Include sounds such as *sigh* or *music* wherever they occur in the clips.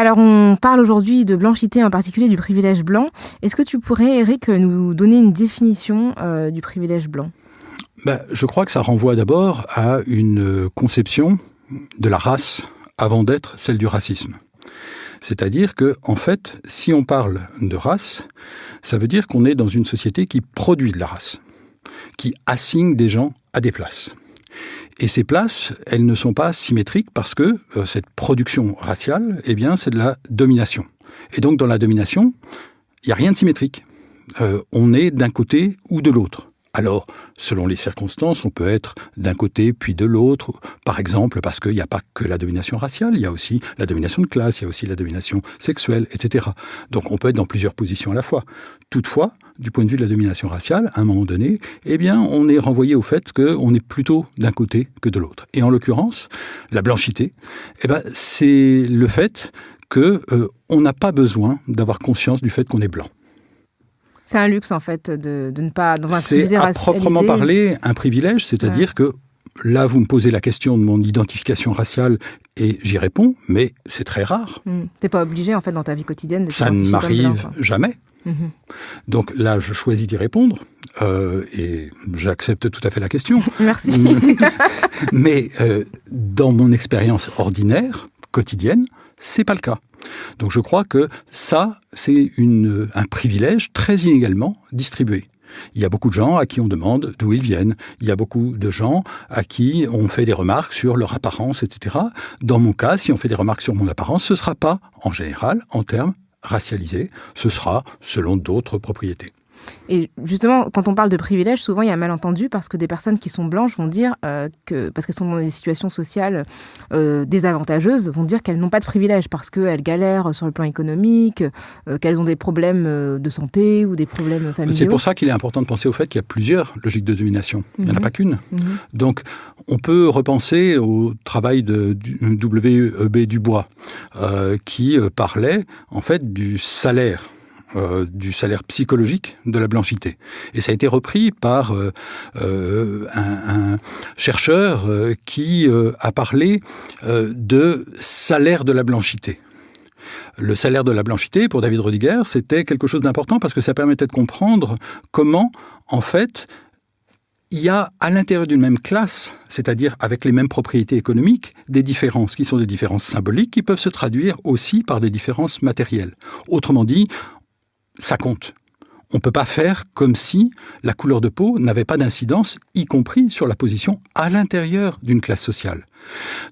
Alors, on parle aujourd'hui de blanchité, en particulier du privilège blanc. Est-ce que tu pourrais, Eric, nous donner une définition euh, du privilège blanc ben, Je crois que ça renvoie d'abord à une euh, conception de la race avant d'être celle du racisme. C'est-à-dire que, en fait, si on parle de race, ça veut dire qu'on est dans une société qui produit de la race, qui assigne des gens à des places. Et ces places, elles ne sont pas symétriques parce que euh, cette production raciale, eh bien, c'est de la domination. Et donc, dans la domination, il n'y a rien de symétrique. Euh, on est d'un côté ou de l'autre. Alors, selon les circonstances, on peut être d'un côté puis de l'autre, par exemple parce qu'il n'y a pas que la domination raciale, il y a aussi la domination de classe, il y a aussi la domination sexuelle, etc. Donc on peut être dans plusieurs positions à la fois. Toutefois, du point de vue de la domination raciale, à un moment donné, eh bien, on est renvoyé au fait qu'on est plutôt d'un côté que de l'autre. Et en l'occurrence, la blanchité, eh ben, c'est le fait qu'on euh, n'a pas besoin d'avoir conscience du fait qu'on est blanc. C'est un luxe, en fait, de, ne pas. C'est à proprement parler un privilège, c'est-à-dire que là, vous me posez la question de mon identification raciale et j'y réponds, mais c'est très rare. Hmm. T'es pas obligé, en fait, dans ta vie quotidienne de Ça ne m'arrive jamais. Mhm. Donc là, je choisis d'y répondre euh, et j'accepte tout à fait la question. *laughs* Merci. *laughs* mais euh, dans mon expérience ordinaire, quotidienne, c'est pas le cas. Donc je crois que ça, c'est un privilège très inégalement distribué. Il y a beaucoup de gens à qui on demande d'où ils viennent. Il y a beaucoup de gens à qui on fait des remarques sur leur apparence, etc. Dans mon cas, si on fait des remarques sur mon apparence, ce ne sera pas, en général, en termes racialisés, ce sera selon d'autres propriétés. Et justement, quand on parle de privilèges, souvent il y a un malentendu parce que des personnes qui sont blanches vont dire euh, que, parce qu'elles sont dans des situations sociales euh, désavantageuses, vont dire qu'elles n'ont pas de privilèges parce qu'elles galèrent sur le plan économique, euh, qu'elles ont des problèmes de santé ou des problèmes familiaux. C'est pour ça qu'il est important de penser au fait qu'il y a plusieurs logiques de domination. Il n'y en a mhm. pas qu'une. Mhm. Donc, on peut repenser au travail de W.E.B. Dubois, qui parlait en fait du salaire euh, du salaire psychologique de la blanchité. Et ça a été repris par euh, euh, un, un, chercheur qui a parlé de salaire de la blanchité. Le salaire de la blanchité, pour David Rodiger, c'était quelque chose d'important parce que ça permettait de comprendre comment, en fait, il y a à l'intérieur d'une même classe, c'est-à-dire avec les mêmes propriétés économiques, des différences qui sont des différences symboliques qui peuvent se traduire aussi par des différences matérielles. Autrement dit, ça compte. On ne peut pas faire comme si la couleur de peau n'avait pas d'incidence, y compris sur la position à l'intérieur d'une classe sociale.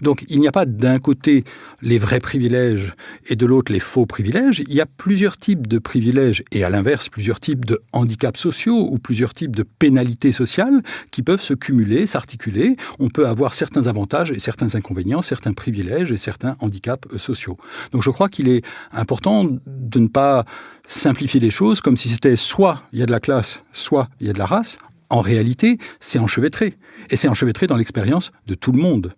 Donc il n'y a pas d'un côté les vrais privilèges et de l'autre les faux privilèges. Il y a plusieurs types de privilèges et à l'inverse plusieurs types de handicaps sociaux ou plusieurs types de pénalités sociales qui peuvent se cumuler, s'articuler. On peut avoir certains avantages et certains inconvénients, certains privilèges et certains handicaps euh, sociaux. Donc je crois qu'il est important de ne pas simplifier les choses comme si c'était soit il y a de la classe, soit il y a de la race. En réalité, c'est enchevêtré. Et c'est enchevêtré dans l'expérience de tout le monde.